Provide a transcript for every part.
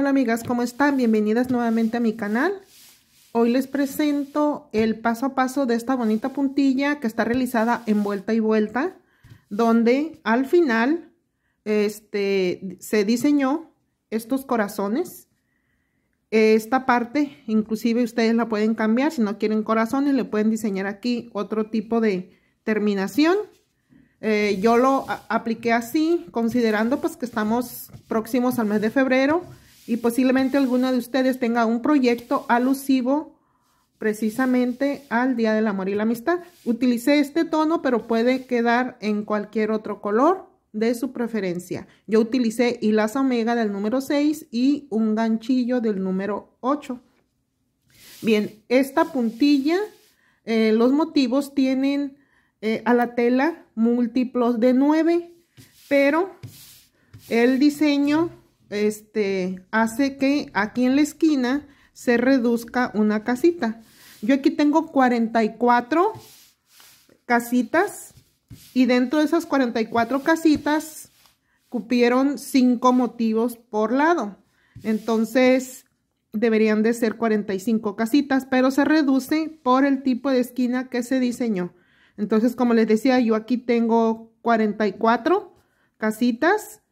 Hola amigas, ¿cómo están? Bienvenidas nuevamente a mi canal. Hoy les presento el paso a paso de esta bonita puntilla que está realizada en vuelta y vuelta, donde al final este, se diseñó estos corazones. Esta parte, inclusive ustedes la pueden cambiar, si no quieren corazones, le pueden diseñar aquí otro tipo de terminación. Eh, yo lo apliqué así, considerando pues que estamos próximos al mes de febrero, y posiblemente alguno de ustedes tenga un proyecto alusivo precisamente al Día del Amor y la Amistad. Utilicé este tono, pero puede quedar en cualquier otro color de su preferencia. Yo utilicé hilas omega del número 6 y un ganchillo del número 8. Bien, esta puntilla, eh, los motivos tienen eh, a la tela múltiplos de 9, pero el diseño este, hace que aquí en la esquina se reduzca una casita. Yo aquí tengo 44 casitas y dentro de esas 44 casitas cupieron 5 motivos por lado. Entonces deberían de ser 45 casitas, pero se reduce por el tipo de esquina que se diseñó. Entonces, como les decía, yo aquí tengo 44 casitas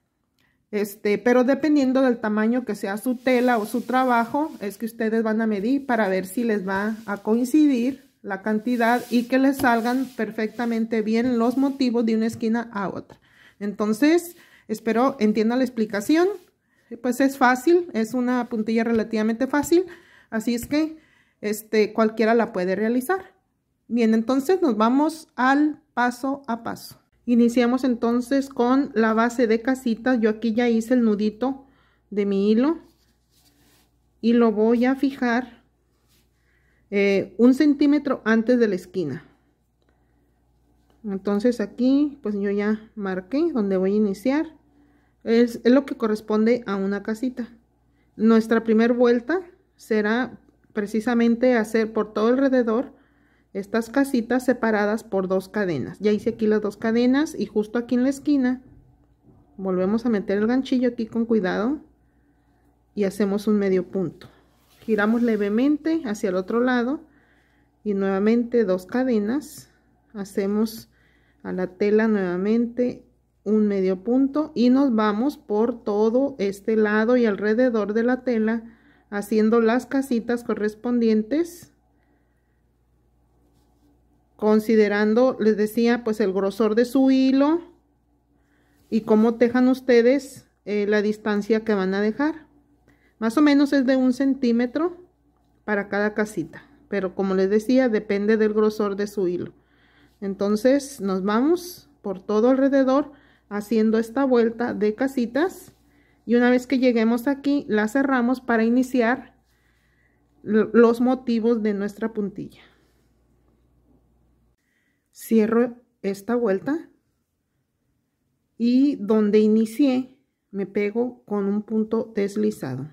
este, pero dependiendo del tamaño que sea su tela o su trabajo, es que ustedes van a medir para ver si les va a coincidir la cantidad y que les salgan perfectamente bien los motivos de una esquina a otra. Entonces, espero entienda la explicación. Pues es fácil, es una puntilla relativamente fácil, así es que este, cualquiera la puede realizar. Bien, entonces nos vamos al paso a paso. Iniciamos entonces con la base de casita. Yo aquí ya hice el nudito de mi hilo y lo voy a fijar eh, un centímetro antes de la esquina. Entonces aquí pues yo ya marqué donde voy a iniciar. Es, es lo que corresponde a una casita. Nuestra primera vuelta será precisamente hacer por todo alrededor estas casitas separadas por dos cadenas. Ya hice aquí las dos cadenas y justo aquí en la esquina volvemos a meter el ganchillo aquí con cuidado y hacemos un medio punto. Giramos levemente hacia el otro lado y nuevamente dos cadenas. Hacemos a la tela nuevamente un medio punto y nos vamos por todo este lado y alrededor de la tela haciendo las casitas correspondientes considerando, les decía, pues el grosor de su hilo y cómo tejan ustedes eh, la distancia que van a dejar. Más o menos es de un centímetro para cada casita, pero como les decía, depende del grosor de su hilo. Entonces nos vamos por todo alrededor haciendo esta vuelta de casitas y una vez que lleguemos aquí la cerramos para iniciar los motivos de nuestra puntilla cierro esta vuelta y donde inicié me pego con un punto deslizado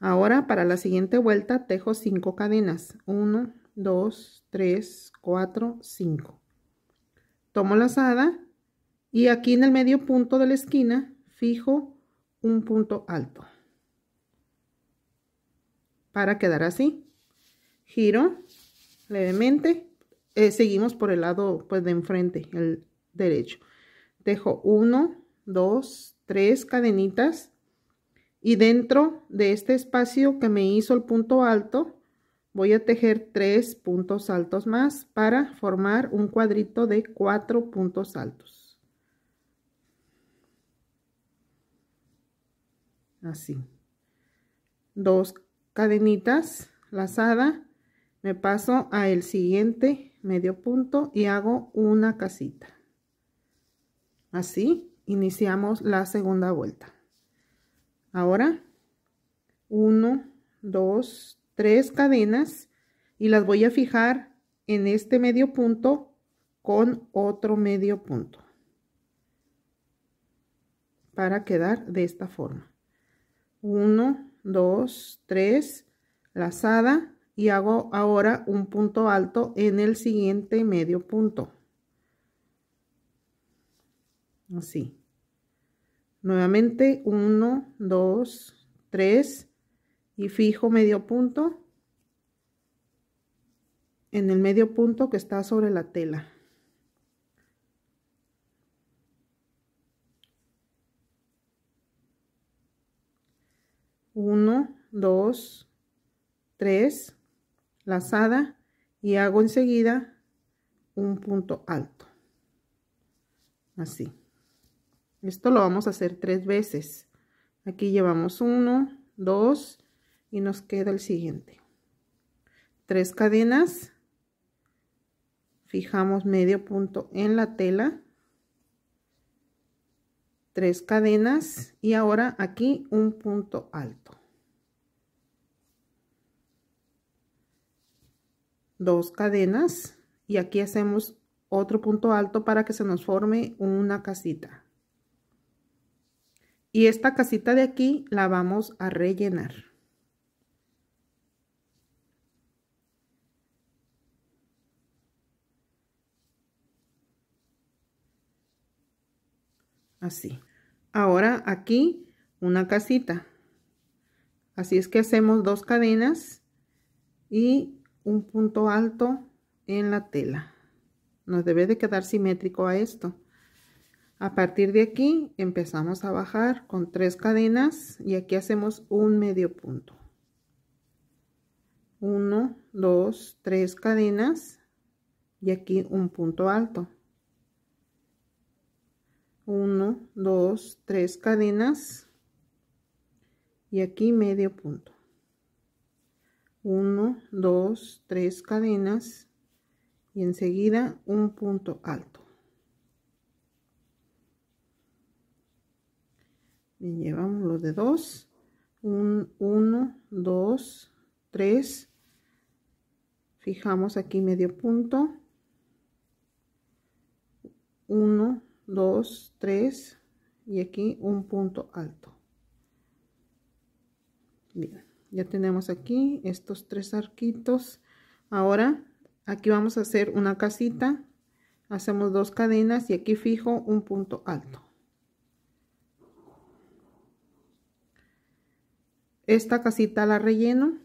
ahora para la siguiente vuelta tejo cinco cadenas 1 2 3 4 5 tomo la lazada y aquí en el medio punto de la esquina fijo un punto alto para quedar así giro levemente eh, seguimos por el lado pues de enfrente, el derecho. Dejo 1, 2, tres cadenitas y dentro de este espacio que me hizo el punto alto voy a tejer tres puntos altos más para formar un cuadrito de cuatro puntos altos. Así. Dos cadenitas lazada, me paso a el siguiente medio punto y hago una casita así iniciamos la segunda vuelta ahora 1 2 3 cadenas y las voy a fijar en este medio punto con otro medio punto para quedar de esta forma 1 2 3 lazada y hago ahora un punto alto en el siguiente medio punto así nuevamente 1 Dos. Tres. y fijo medio punto en el medio punto que está sobre la tela Uno, dos, tres lazada y hago enseguida un punto alto así esto lo vamos a hacer tres veces aquí llevamos uno dos y nos queda el siguiente tres cadenas fijamos medio punto en la tela tres cadenas y ahora aquí un punto alto dos cadenas y aquí hacemos otro punto alto para que se nos forme una casita y esta casita de aquí la vamos a rellenar así ahora aquí una casita así es que hacemos dos cadenas y un punto alto en la tela. Nos debe de quedar simétrico a esto. A partir de aquí empezamos a bajar con tres cadenas y aquí hacemos un medio punto. 1, 2, 3 cadenas y aquí un punto alto. 1, 2, 3 cadenas y aquí medio punto. 1, 2, 3 cadenas y enseguida un punto alto. bien llevamos los de 2, 1, 2, 3, fijamos aquí medio punto, 1, 2, 3 y aquí un punto alto. Bien ya tenemos aquí estos tres arquitos ahora aquí vamos a hacer una casita hacemos dos cadenas y aquí fijo un punto alto esta casita la relleno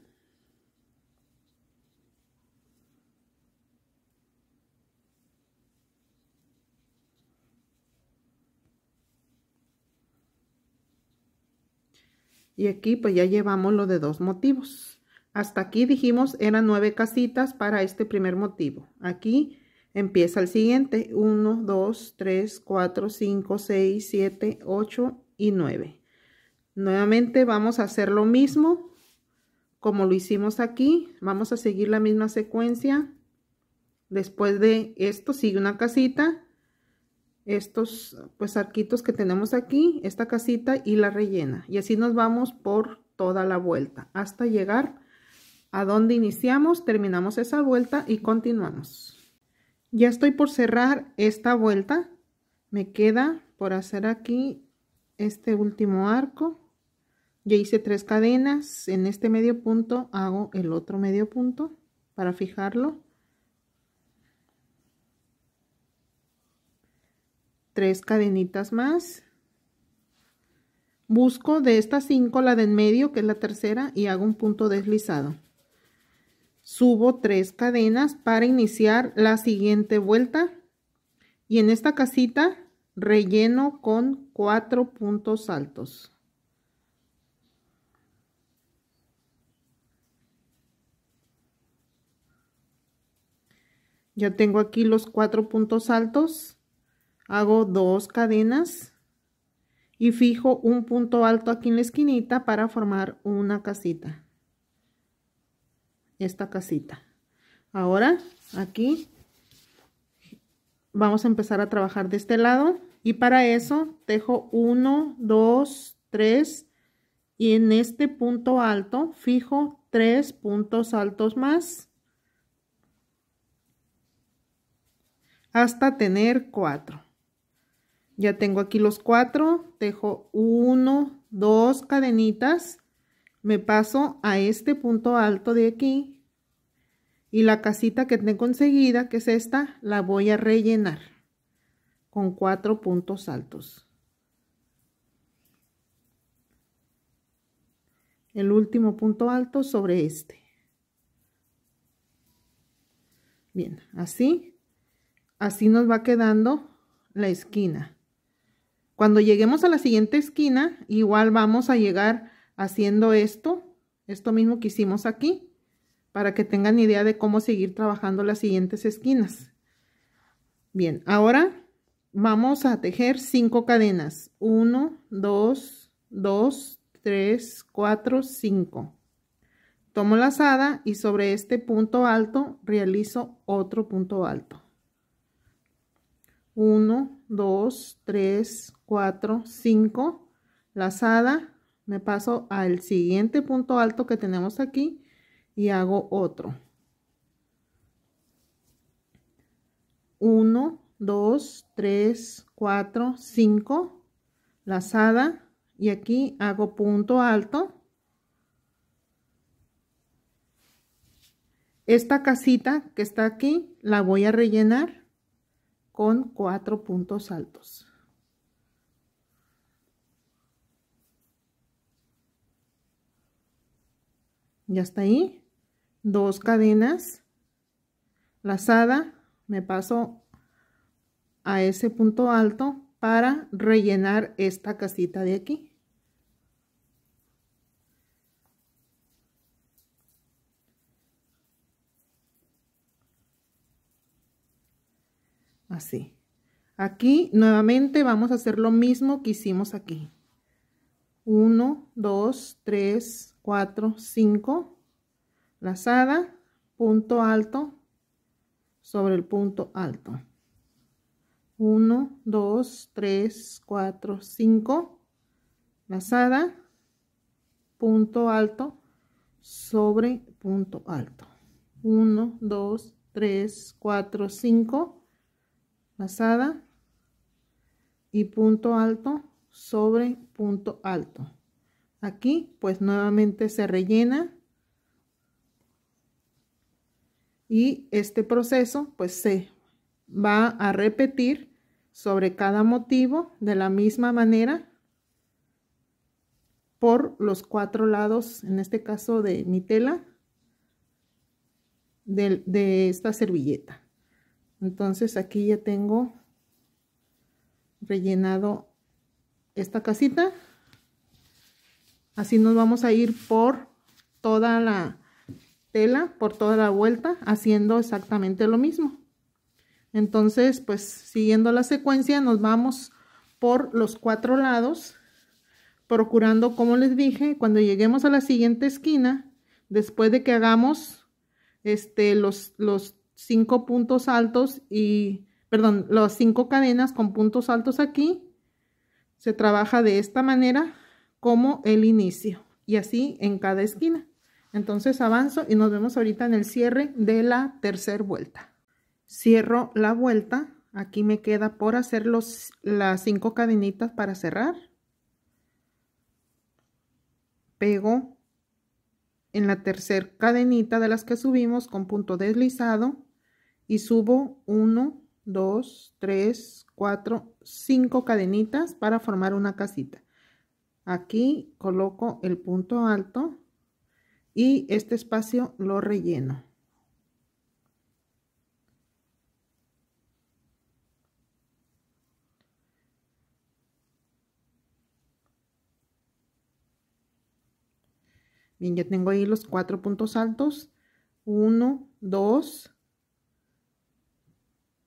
Y aquí pues ya llevamos lo de dos motivos. Hasta aquí dijimos eran nueve casitas para este primer motivo. Aquí empieza el siguiente. 1, 2, 3, 4, 5, 6, 7, 8 y 9. Nuevamente vamos a hacer lo mismo como lo hicimos aquí. Vamos a seguir la misma secuencia. Después de esto sigue una casita estos pues arquitos que tenemos aquí, esta casita y la rellena. Y así nos vamos por toda la vuelta hasta llegar a donde iniciamos, terminamos esa vuelta y continuamos. Ya estoy por cerrar esta vuelta. Me queda por hacer aquí este último arco. ya hice tres cadenas. En este medio punto hago el otro medio punto para fijarlo. tres cadenitas más busco de estas cinco la de en medio que es la tercera y hago un punto deslizado subo tres cadenas para iniciar la siguiente vuelta y en esta casita relleno con cuatro puntos altos ya tengo aquí los cuatro puntos altos hago dos cadenas y fijo un punto alto aquí en la esquinita para formar una casita esta casita ahora aquí vamos a empezar a trabajar de este lado y para eso tejo 1 2 3 y en este punto alto fijo tres puntos altos más hasta tener cuatro ya tengo aquí los cuatro, dejo uno, dos cadenitas, me paso a este punto alto de aquí y la casita que tengo conseguida, que es esta, la voy a rellenar con cuatro puntos altos. El último punto alto sobre este. Bien, así, así nos va quedando la esquina. Cuando lleguemos a la siguiente esquina, igual vamos a llegar haciendo esto, esto mismo que hicimos aquí, para que tengan idea de cómo seguir trabajando las siguientes esquinas. Bien, ahora vamos a tejer cinco cadenas. 1, 2, 2, 3, 4, 5. Tomo la lazada y sobre este punto alto realizo otro punto alto. 1, 2, 3, 4, 5 lazada. Me paso al siguiente punto alto que tenemos aquí y hago otro. 1, 2, 3, 4, 5 lazada y aquí hago punto alto. Esta casita que está aquí la voy a rellenar con cuatro puntos altos. Ya está ahí. Dos cadenas. Lazada. Me paso a ese punto alto para rellenar esta casita de aquí. así aquí nuevamente vamos a hacer lo mismo que hicimos aquí 1 2 3 4 5 lazada punto alto sobre el punto alto 1 2 3 4 5 lazada punto alto sobre punto alto 1 2 3 4 5 Pasada y punto alto sobre punto alto aquí pues nuevamente se rellena y este proceso pues se va a repetir sobre cada motivo de la misma manera por los cuatro lados en este caso de mi tela de esta servilleta entonces aquí ya tengo rellenado esta casita así nos vamos a ir por toda la tela por toda la vuelta haciendo exactamente lo mismo entonces pues siguiendo la secuencia nos vamos por los cuatro lados procurando como les dije cuando lleguemos a la siguiente esquina después de que hagamos este los, los cinco puntos altos y, perdón, las cinco cadenas con puntos altos aquí, se trabaja de esta manera como el inicio y así en cada esquina. Entonces avanzo y nos vemos ahorita en el cierre de la tercera vuelta. Cierro la vuelta, aquí me queda por hacer los, las cinco cadenitas para cerrar. Pego en la tercera cadenita de las que subimos con punto deslizado y subo 1, 2, 3, 4, 5 cadenitas para formar una casita. Aquí coloco el punto alto y este espacio lo relleno. Bien, ya tengo ahí los cuatro puntos altos. 1, 2,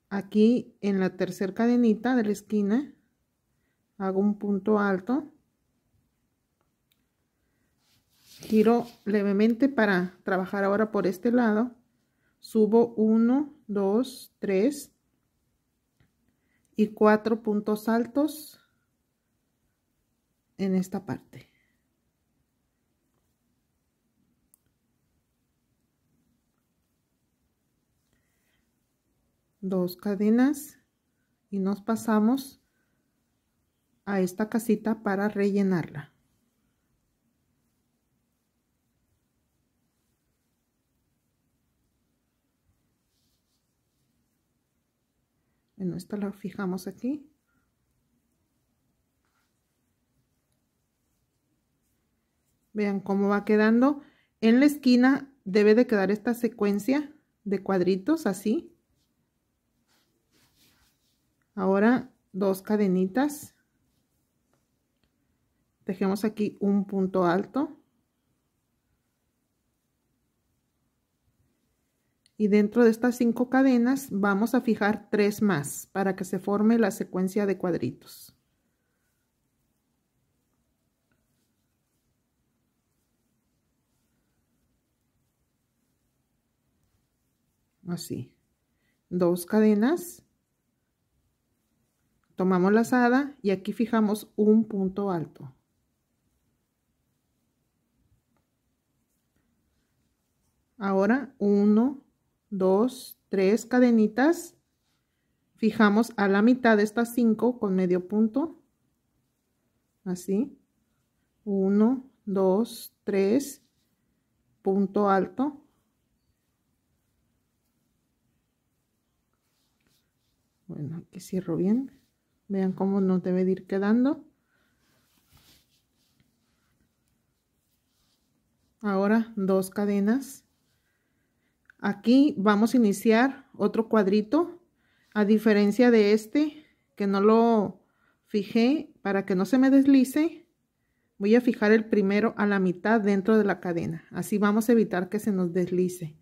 aquí en la tercera cadenita de la esquina hago un punto alto giro levemente para trabajar ahora por este lado subo 1 2 3 y 4 puntos altos en esta parte dos cadenas y nos pasamos a esta casita para rellenarla bueno esta la fijamos aquí vean cómo va quedando en la esquina debe de quedar esta secuencia de cuadritos así ahora dos cadenitas dejemos aquí un punto alto y dentro de estas cinco cadenas vamos a fijar tres más para que se forme la secuencia de cuadritos así dos cadenas tomamos la lazada y aquí fijamos un punto alto ahora 1 2 3 cadenitas fijamos a la mitad de estas 5 con medio punto así 1 2 3 punto alto bueno aquí cierro bien Vean cómo nos debe ir quedando. Ahora dos cadenas. Aquí vamos a iniciar otro cuadrito. A diferencia de este, que no lo fijé para que no se me deslice, voy a fijar el primero a la mitad dentro de la cadena. Así vamos a evitar que se nos deslice.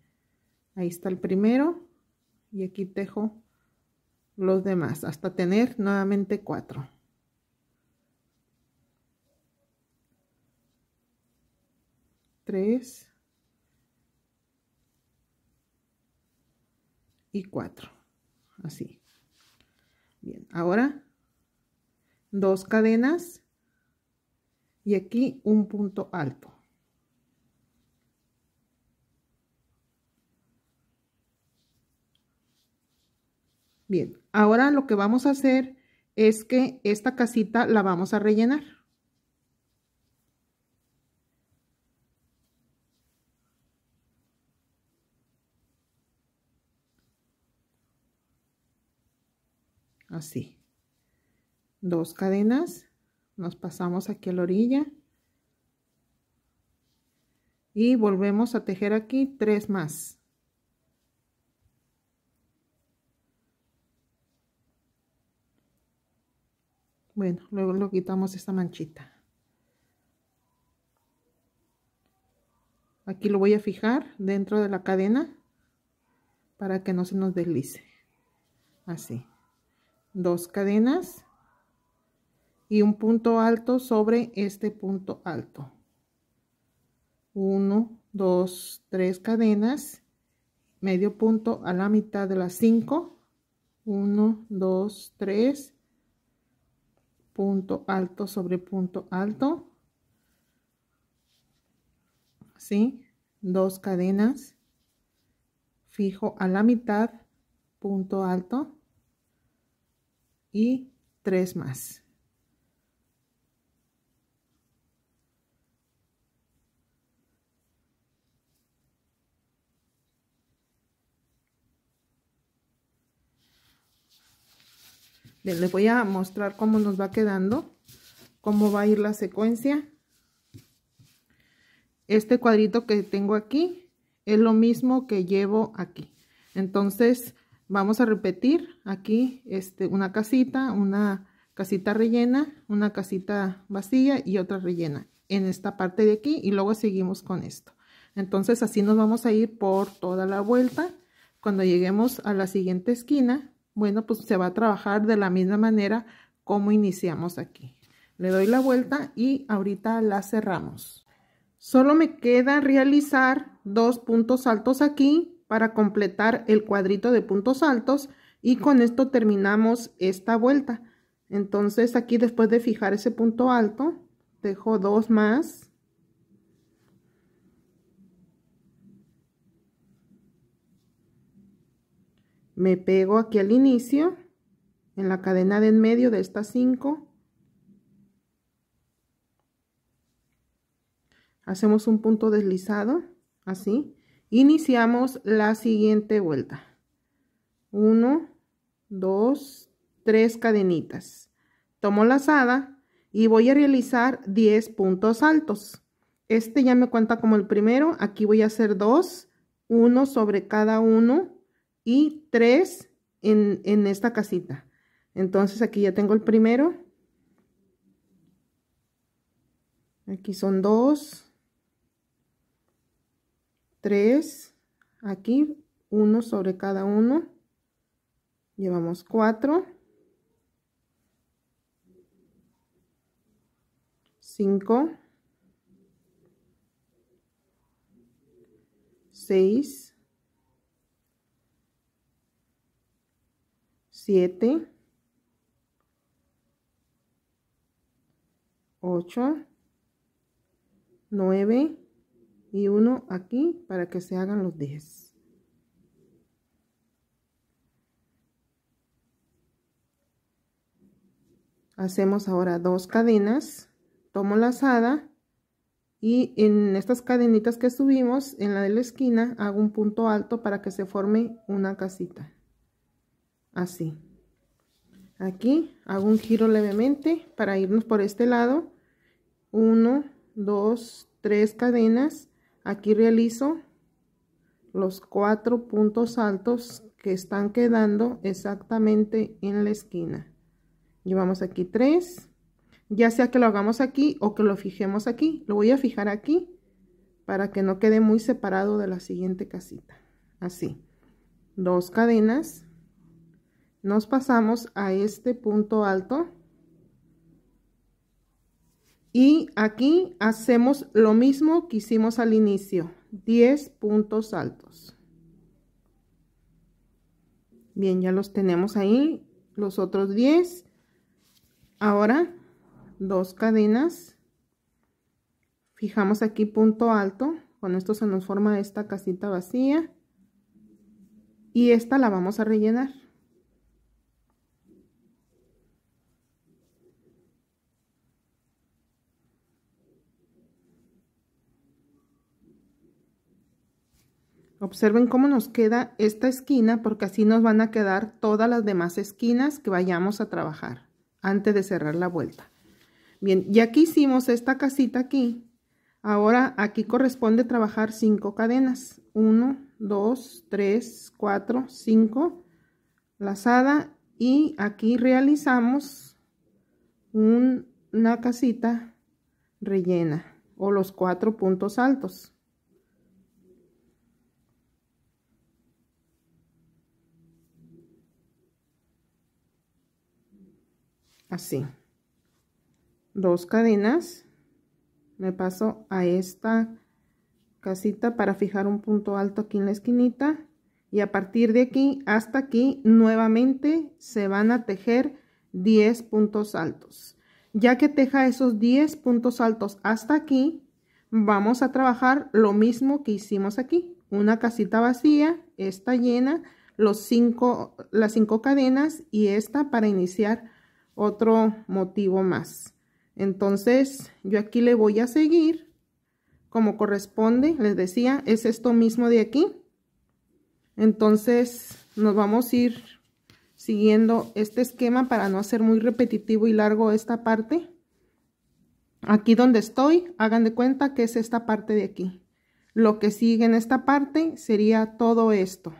Ahí está el primero. Y aquí tejo los demás hasta tener nuevamente cuatro. Tres y cuatro. Así. Bien, ahora dos cadenas y aquí un punto alto. Bien, ahora lo que vamos a hacer es que esta casita la vamos a rellenar. Así. Dos cadenas. Nos pasamos aquí a la orilla. Y volvemos a tejer aquí tres más. Bueno, luego lo quitamos esta manchita. Aquí lo voy a fijar dentro de la cadena para que no se nos deslice. Así. Dos cadenas y un punto alto sobre este punto alto. Uno, dos, tres cadenas, medio punto a la mitad de las cinco. Uno, dos, tres punto alto sobre punto alto así dos cadenas fijo a la mitad punto alto y tres más Les voy a mostrar cómo nos va quedando, cómo va a ir la secuencia. Este cuadrito que tengo aquí es lo mismo que llevo aquí. Entonces vamos a repetir aquí este, una casita, una casita rellena, una casita vacía y otra rellena en esta parte de aquí y luego seguimos con esto. Entonces así nos vamos a ir por toda la vuelta. Cuando lleguemos a la siguiente esquina bueno, pues se va a trabajar de la misma manera como iniciamos aquí. Le doy la vuelta y ahorita la cerramos. Solo me queda realizar dos puntos altos aquí para completar el cuadrito de puntos altos y con esto terminamos esta vuelta. Entonces aquí después de fijar ese punto alto, dejo dos más me pego aquí al inicio en la cadena de en medio de estas 5 hacemos un punto deslizado así iniciamos la siguiente vuelta 1 2 tres cadenitas tomo lazada y voy a realizar 10 puntos altos este ya me cuenta como el primero aquí voy a hacer dos, uno sobre cada uno y tres en, en esta casita. Entonces aquí ya tengo el primero. Aquí son dos. Tres. Aquí uno sobre cada uno. Llevamos cuatro. Cinco. Seis. 7, 8, 9 y 1 aquí para que se hagan los 10. Hacemos ahora dos cadenas, tomo lazada y en estas cadenitas que subimos, en la de la esquina, hago un punto alto para que se forme una casita así aquí hago un giro levemente para irnos por este lado 1 2 tres cadenas aquí realizo los cuatro puntos altos que están quedando exactamente en la esquina llevamos aquí tres ya sea que lo hagamos aquí o que lo fijemos aquí lo voy a fijar aquí para que no quede muy separado de la siguiente casita así dos cadenas nos pasamos a este punto alto y aquí hacemos lo mismo que hicimos al inicio 10 puntos altos bien ya los tenemos ahí los otros 10 ahora dos cadenas fijamos aquí punto alto con esto se nos forma esta casita vacía y esta la vamos a rellenar Observen cómo nos queda esta esquina porque así nos van a quedar todas las demás esquinas que vayamos a trabajar antes de cerrar la vuelta. Bien, ya que hicimos esta casita aquí, ahora aquí corresponde trabajar cinco cadenas. 1, 2, 3, 4, 5 lazada y aquí realizamos una casita rellena o los cuatro puntos altos. así dos cadenas me paso a esta casita para fijar un punto alto aquí en la esquinita y a partir de aquí hasta aquí nuevamente se van a tejer 10 puntos altos ya que teja esos 10 puntos altos hasta aquí vamos a trabajar lo mismo que hicimos aquí una casita vacía esta llena los cinco las cinco cadenas y esta para iniciar otro motivo más. Entonces, yo aquí le voy a seguir como corresponde, les decía, es esto mismo de aquí. Entonces, nos vamos a ir siguiendo este esquema para no hacer muy repetitivo y largo esta parte. Aquí donde estoy, hagan de cuenta que es esta parte de aquí. Lo que sigue en esta parte sería todo esto.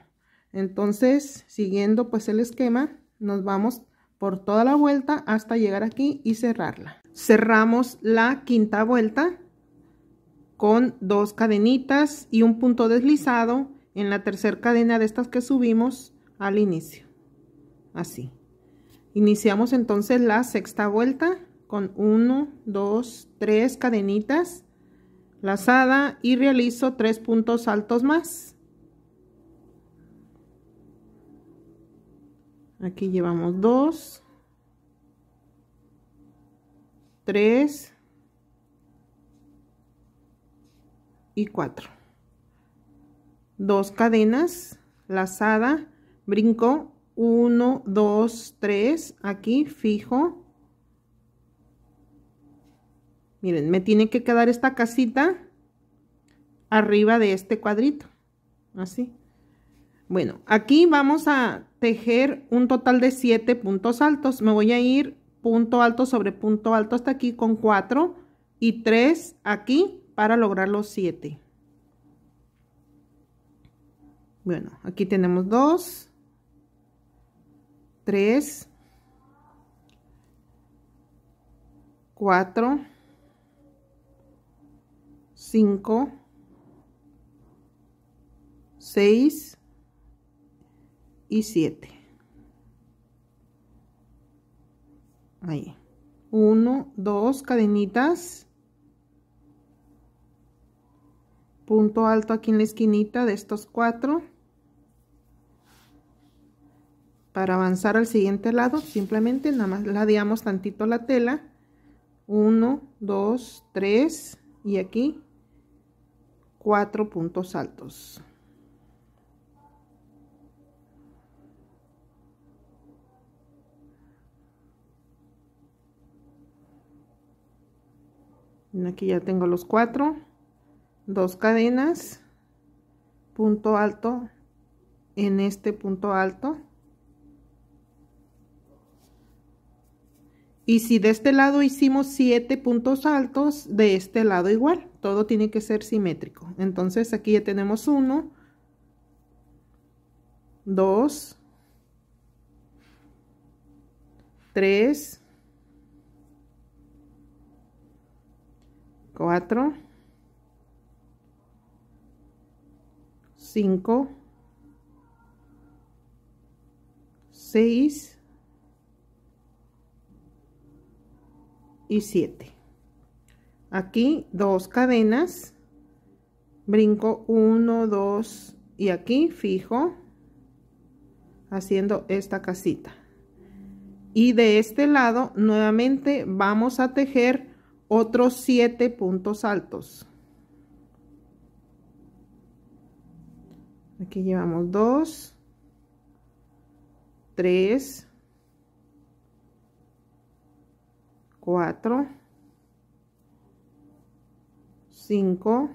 Entonces, siguiendo pues el esquema, nos vamos por toda la vuelta hasta llegar aquí y cerrarla. Cerramos la quinta vuelta con dos cadenitas y un punto deslizado en la tercera cadena de estas que subimos al inicio. Así. Iniciamos entonces la sexta vuelta con 1, 2, 3 cadenitas lazada y realizo tres puntos altos más. aquí llevamos 2 3 y 4 dos cadenas lazada brinco 1 2 3 aquí fijo miren me tiene que quedar esta casita arriba de este cuadrito así bueno, aquí vamos a tejer un total de 7 puntos altos. Me voy a ir punto alto sobre punto alto hasta aquí con 4 y 3 aquí para lograr los 7. Bueno, aquí tenemos 2, 3, 4, 5, 6, y 7. Ahí. 1, 2 cadenitas. Punto alto aquí en la esquinita de estos 4 Para avanzar al siguiente lado, simplemente nada más ladeamos tantito la tela. 1, 2, 3 y aquí cuatro puntos altos. aquí ya tengo los cuatro dos cadenas punto alto en este punto alto y si de este lado hicimos siete puntos altos de este lado igual todo tiene que ser simétrico entonces aquí ya tenemos uno dos tres 4, 5, 6 y 7. Aquí dos cadenas, brinco 1, 2 y aquí fijo haciendo esta casita. Y de este lado nuevamente vamos a tejer otros 7 puntos altos. Aquí llevamos 2, 3, 4, 5,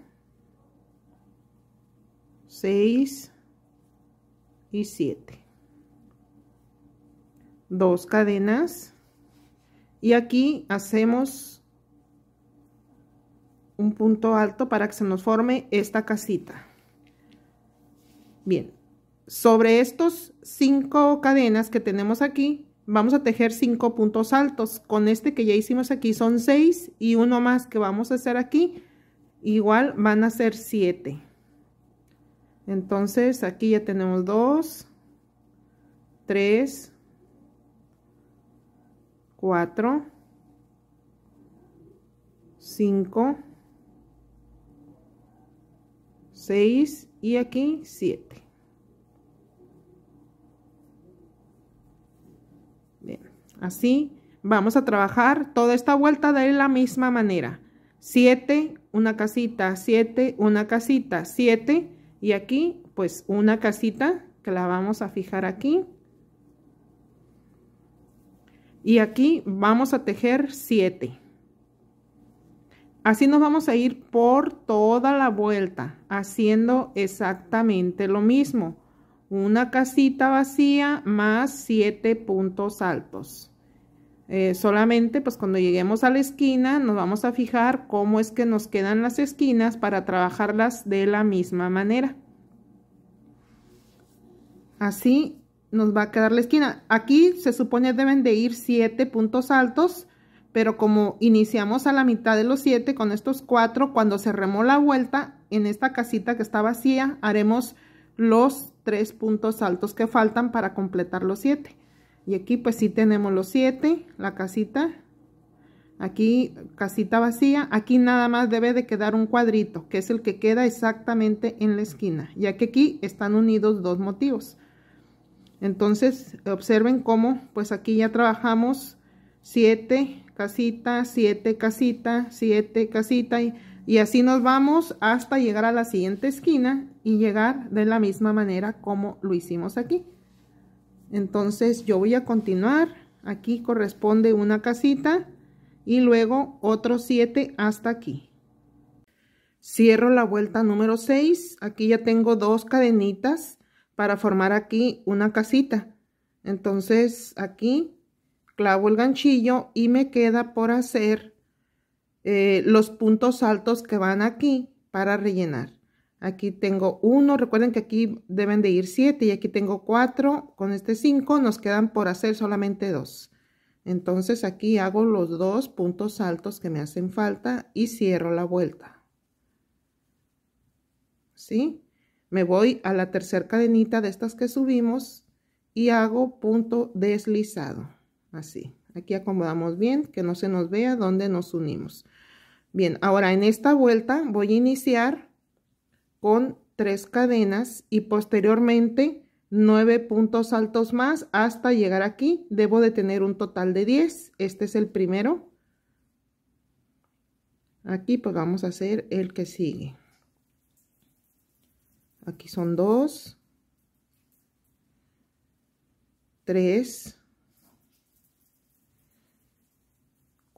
6 y 7. Dos cadenas. Y aquí hacemos un punto alto para que se nos forme esta casita. Bien, sobre estos cinco cadenas que tenemos aquí, vamos a tejer cinco puntos altos. Con este que ya hicimos aquí son seis y uno más que vamos a hacer aquí, igual van a ser siete. Entonces aquí ya tenemos dos, tres, cuatro, cinco, 6 y aquí 7. Bien, así vamos a trabajar toda esta vuelta de la misma manera. 7, una casita, 7, una casita, 7 y aquí pues una casita que la vamos a fijar aquí. Y aquí vamos a tejer 7. Así nos vamos a ir por toda la vuelta, haciendo exactamente lo mismo. Una casita vacía más siete puntos altos. Eh, solamente pues cuando lleguemos a la esquina nos vamos a fijar cómo es que nos quedan las esquinas para trabajarlas de la misma manera. Así nos va a quedar la esquina. Aquí se supone deben de ir 7 puntos altos pero como iniciamos a la mitad de los siete con estos cuatro, cuando cerremos la vuelta en esta casita que está vacía, haremos los tres puntos altos que faltan para completar los siete. Y aquí pues sí tenemos los siete, la casita, aquí casita vacía, aquí nada más debe de quedar un cuadrito, que es el que queda exactamente en la esquina, ya que aquí están unidos dos motivos. Entonces observen cómo pues aquí ya trabajamos siete casita, 7 casita, 7 casita y, así nos vamos hasta llegar a la siguiente esquina y llegar de la misma manera como lo hicimos aquí. Entonces yo voy a continuar, aquí corresponde una casita y luego otros 7 hasta aquí. Cierro la vuelta número 6, aquí ya tengo dos cadenitas para formar aquí una casita. Entonces aquí clavo el ganchillo y me queda por hacer eh, los puntos altos que van aquí para rellenar. Aquí tengo uno, recuerden que aquí deben de ir siete y aquí tengo cuatro con este 5 nos quedan por hacer solamente dos. Entonces aquí hago los dos puntos altos que me hacen falta y cierro la vuelta. ¿Sí? Me voy a la tercera cadenita de estas que subimos y hago punto deslizado así. Aquí acomodamos bien, que no se nos vea dónde nos unimos. Bien, ahora en esta vuelta voy a iniciar con tres cadenas y posteriormente nueve puntos altos más hasta llegar aquí. Debo de tener un total de 10. Este es el primero. Aquí pues vamos a hacer el que sigue. Aquí son dos, tres,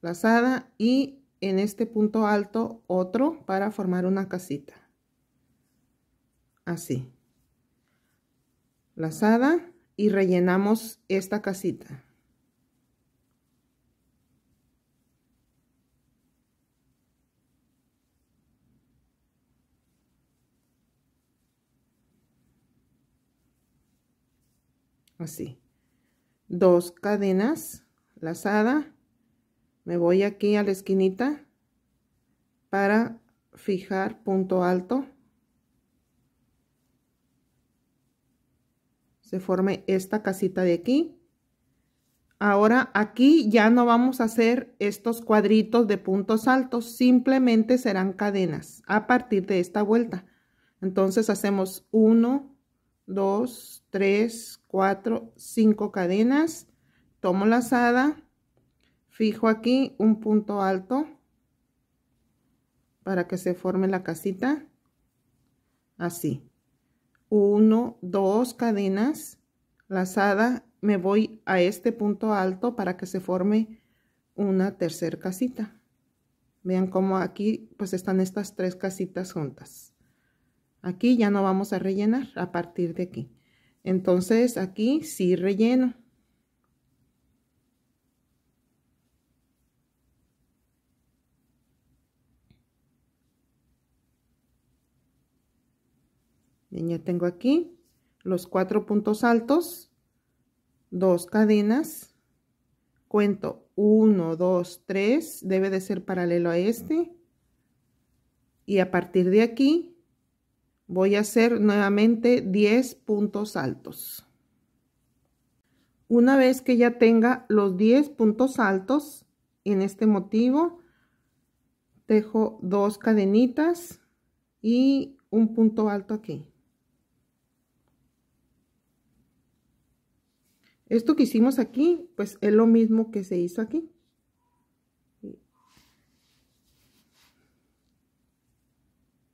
lazada y en este punto alto otro para formar una casita así lazada y rellenamos esta casita así dos cadenas lazada me voy aquí a la esquinita para fijar punto alto se forme esta casita de aquí ahora aquí ya no vamos a hacer estos cuadritos de puntos altos simplemente serán cadenas a partir de esta vuelta entonces hacemos 1 2 3 4 5 cadenas tomo la lazada fijo aquí un punto alto para que se forme la casita así uno dos cadenas lazada me voy a este punto alto para que se forme una tercer casita vean cómo aquí pues están estas tres casitas juntas aquí ya no vamos a rellenar a partir de aquí entonces aquí sí relleno ya tengo aquí los cuatro puntos altos, dos cadenas, cuento 1, dos, tres, debe de ser paralelo a este. Y a partir de aquí voy a hacer nuevamente 10 puntos altos. Una vez que ya tenga los 10 puntos altos en este motivo, dejo dos cadenitas y un punto alto aquí. Esto que hicimos aquí, pues es lo mismo que se hizo aquí.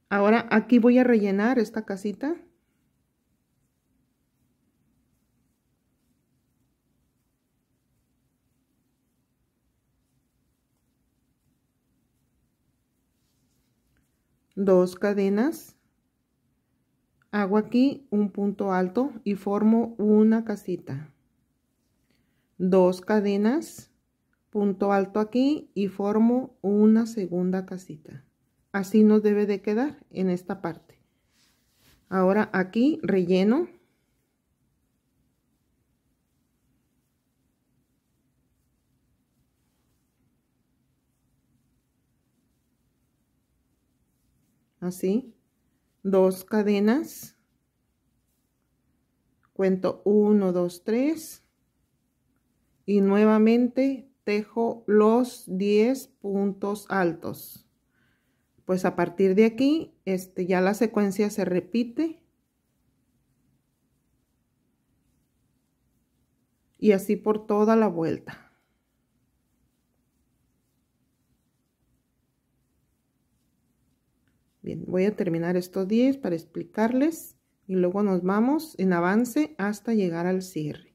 Ahora aquí voy a rellenar esta casita. Dos cadenas. Hago aquí un punto alto y formo una casita dos cadenas, punto alto aquí y formo una segunda casita. Así nos debe de quedar en esta parte. Ahora aquí relleno. Así, dos cadenas, cuento 1, 2, 3, y nuevamente tejo los 10 puntos altos pues a partir de aquí este ya la secuencia se repite y así por toda la vuelta Bien, voy a terminar estos 10 para explicarles y luego nos vamos en avance hasta llegar al cierre.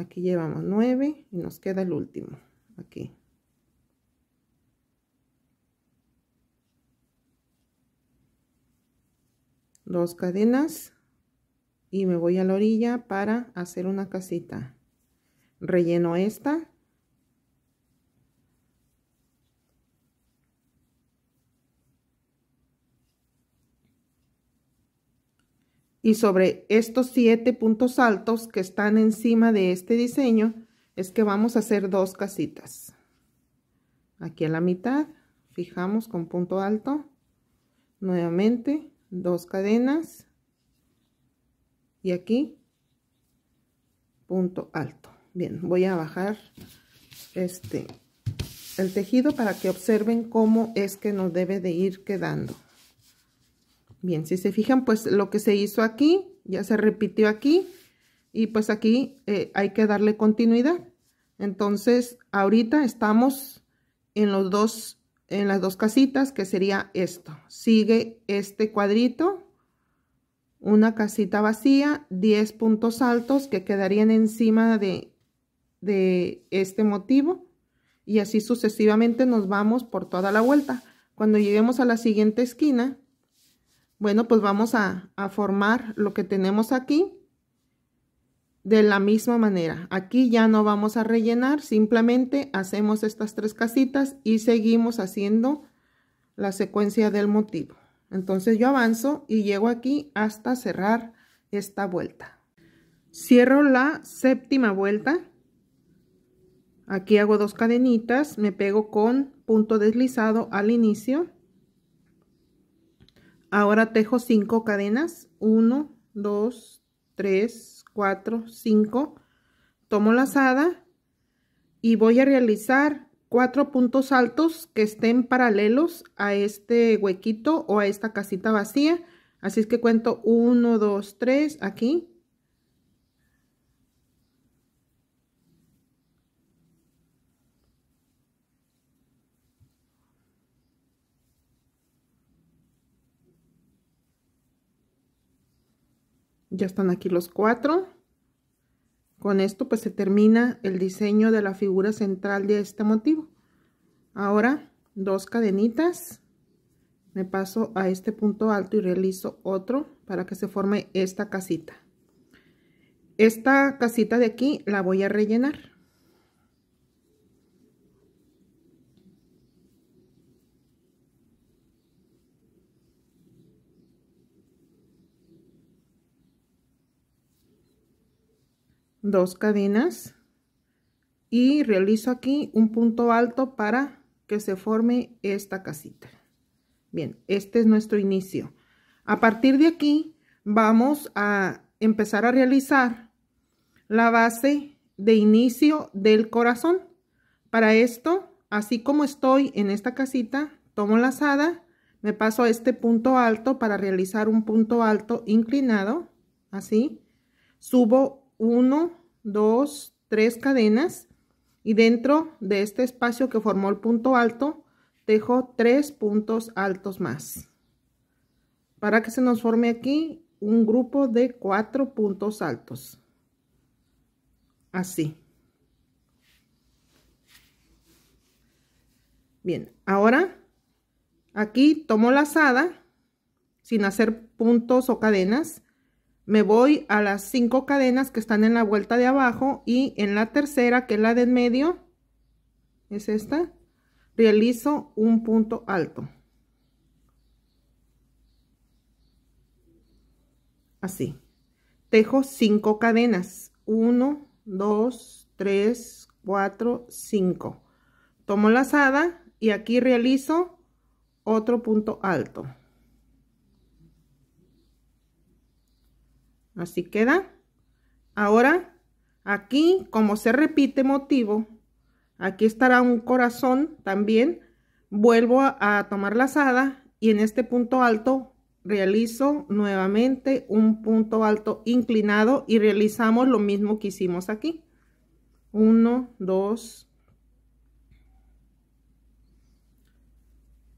aquí llevamos 9 y nos queda el último aquí dos cadenas y me voy a la orilla para hacer una casita relleno esta Y sobre estos siete puntos altos que están encima de este diseño, es que vamos a hacer dos casitas. Aquí a la mitad, fijamos con punto alto. Nuevamente, dos cadenas. Y aquí, punto alto. Bien, voy a bajar este el tejido para que observen cómo es que nos debe de ir quedando. Bien, si se fijan, pues lo que se hizo aquí, ya se repitió aquí, y pues aquí eh, hay que darle continuidad. Entonces, ahorita estamos en los dos, en las dos casitas, que sería esto. Sigue este cuadrito, una casita vacía, 10 puntos altos que quedarían encima de, de este motivo. Y así sucesivamente nos vamos por toda la vuelta. Cuando lleguemos a la siguiente esquina, bueno, pues vamos a, formar lo que tenemos aquí de la misma manera. Aquí ya no vamos a rellenar, simplemente hacemos estas tres casitas y seguimos haciendo la secuencia del motivo. Entonces yo avanzo y llego aquí hasta cerrar esta vuelta. Cierro la séptima vuelta. Aquí hago dos cadenitas, me pego con punto deslizado al inicio Ahora tejo 5 cadenas. 1, 2, 3, 4, 5. Tomo lazada y voy a realizar cuatro puntos altos que estén paralelos a este huequito o a esta casita vacía. Así es que cuento 1, 2, 3 aquí. Ya están aquí los cuatro. Con esto pues se termina el diseño de la figura central de este motivo. Ahora dos cadenitas. Me paso a este punto alto y realizo otro para que se forme esta casita. Esta casita de aquí la voy a rellenar. dos cadenas y realizo aquí un punto alto para que se forme esta casita. Bien, este es nuestro inicio. A partir de aquí vamos a empezar a realizar la base de inicio del corazón. Para esto, así como estoy en esta casita, tomo la lazada, me paso a este punto alto para realizar un punto alto inclinado, así, subo 1, 2, 3 cadenas y dentro de este espacio que formó el punto alto dejo tres puntos altos más para que se nos forme aquí un grupo de cuatro puntos altos así bien ahora aquí tomo la lazada sin hacer puntos o cadenas me voy a las cinco cadenas que están en la vuelta de abajo y en la tercera que es la de en medio es esta realizo un punto alto así tejo cinco cadenas uno dos tres cuatro cinco tomo la lazada y aquí realizo otro punto alto Así queda. Ahora, aquí, como se repite motivo, aquí estará un corazón también. Vuelvo a, tomar tomar lazada y en este punto alto realizo nuevamente un punto alto inclinado y realizamos lo mismo que hicimos aquí. Uno, dos,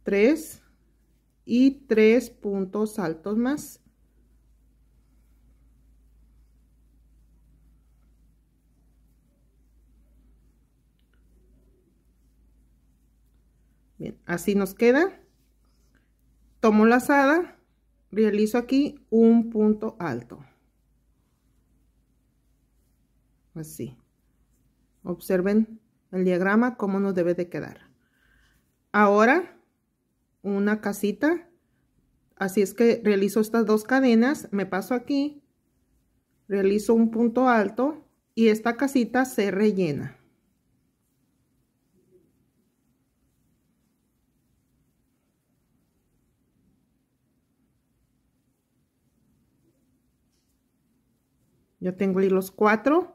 tres y tres puntos altos más. así nos queda. Tomo la lazada, realizo aquí un punto alto. Así. Observen el diagrama cómo nos debe de quedar. Ahora, una casita. Así es que realizo estas dos cadenas, me paso aquí, realizo un punto alto y esta casita se rellena. yo tengo hilos 4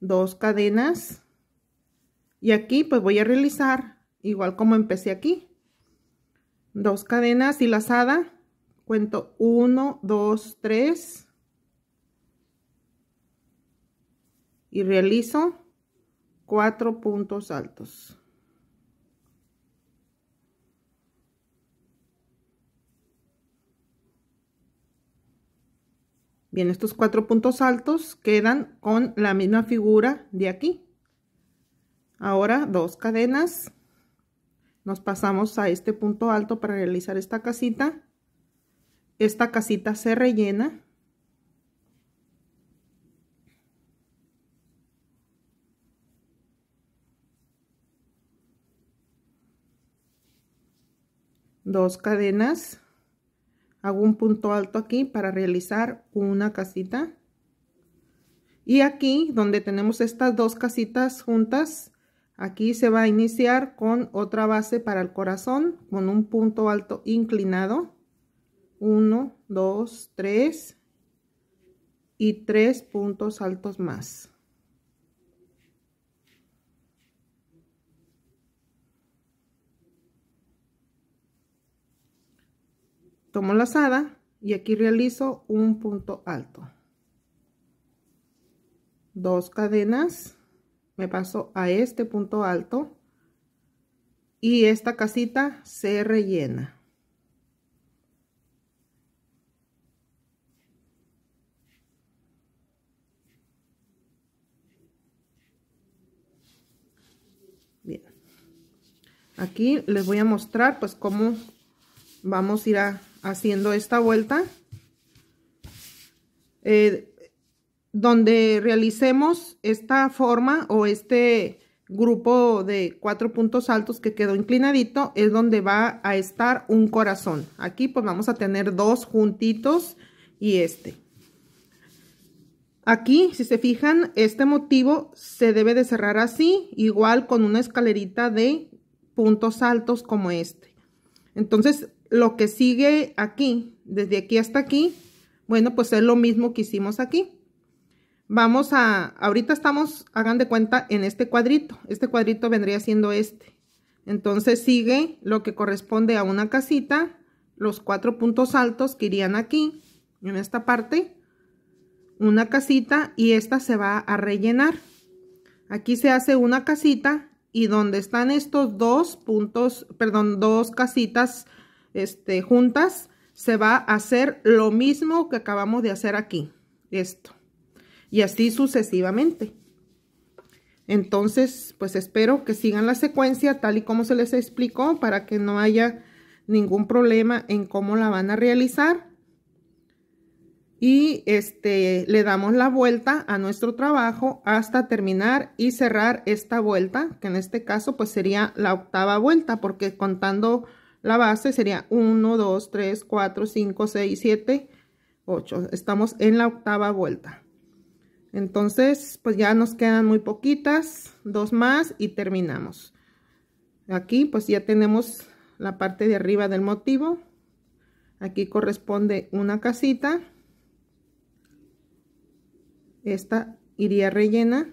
dos cadenas y aquí pues voy a realizar igual como empecé aquí dos cadenas y lazada cuento 1 2 3 y realizo cuatro puntos altos Bien, estos cuatro puntos altos quedan con la misma figura de aquí. Ahora dos cadenas. Nos pasamos a este punto alto para realizar esta casita. Esta casita se rellena. Dos cadenas hago un punto alto aquí para realizar una casita y aquí donde tenemos estas dos casitas juntas aquí se va a iniciar con otra base para el corazón con un punto alto inclinado 1 2 3 y 3 puntos altos más tomo lazada y aquí realizo un punto alto dos cadenas me paso a este punto alto y esta casita se rellena Bien. Aquí les voy a mostrar pues cómo vamos a ir a haciendo esta vuelta. Eh, donde realicemos esta forma o este grupo de cuatro puntos altos que quedó inclinadito es donde va a estar un corazón. Aquí pues vamos a tener dos juntitos y este. Aquí, si se fijan, este motivo se debe de cerrar así, igual con una escalerita de puntos altos como este. Entonces, lo que sigue aquí, desde aquí hasta aquí, bueno, pues es lo mismo que hicimos aquí. Vamos a, ahorita estamos, hagan de cuenta, en este cuadrito. Este cuadrito vendría siendo este. Entonces sigue lo que corresponde a una casita, los cuatro puntos altos que irían aquí, en esta parte, una casita y esta se va a rellenar. Aquí se hace una casita y donde están estos dos puntos, perdón, dos casitas este, juntas, se va a hacer lo mismo que acabamos de hacer aquí. Esto. Y así sucesivamente. Entonces, pues espero que sigan la secuencia tal y como se les explicó para que no haya ningún problema en cómo la van a realizar. Y este, le damos la vuelta a nuestro trabajo hasta terminar y cerrar esta vuelta, que en este caso pues sería la octava vuelta, porque contando la base sería 1, 2, 3, 4, 5, 6, 7, 8. Estamos en la octava vuelta. Entonces, pues ya nos quedan muy poquitas, dos más y terminamos. Aquí pues ya tenemos la parte de arriba del motivo. Aquí corresponde una casita. Esta iría rellena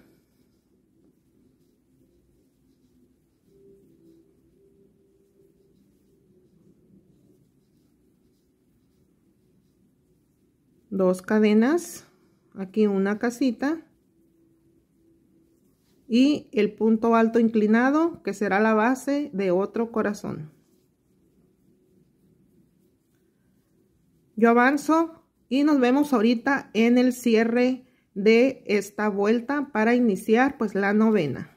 dos cadenas aquí una casita y el punto alto inclinado que será la base de otro corazón yo avanzo y nos vemos ahorita en el cierre de esta vuelta para iniciar pues la novena